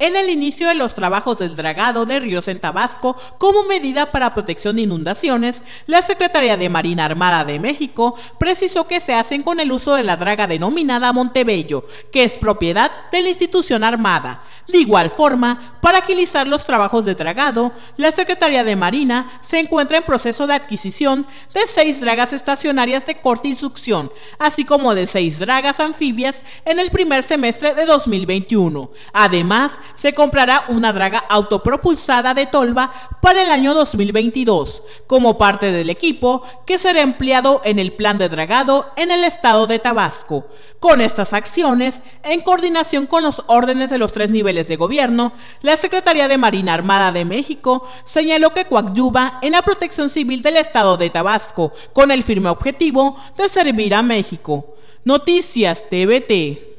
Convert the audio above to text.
en el inicio de los trabajos del dragado de ríos en Tabasco como medida para protección de inundaciones, la Secretaría de Marina Armada de México precisó que se hacen con el uso de la draga denominada Montebello, que es propiedad de la institución armada. De igual forma, para agilizar los trabajos de dragado, la Secretaría de Marina se encuentra en proceso de adquisición de seis dragas estacionarias de corte y succión, así como de seis dragas anfibias en el primer semestre de 2021. Además, se comprará una draga autopropulsada de Tolva para el año 2022, como parte del equipo que será empleado en el plan de dragado en el estado de Tabasco. Con estas acciones, en coordinación con los órdenes de los tres niveles de gobierno, la Secretaría de Marina Armada de México señaló que coadyuva en la protección civil del Estado de Tabasco con el firme objetivo de servir a México. Noticias TVT.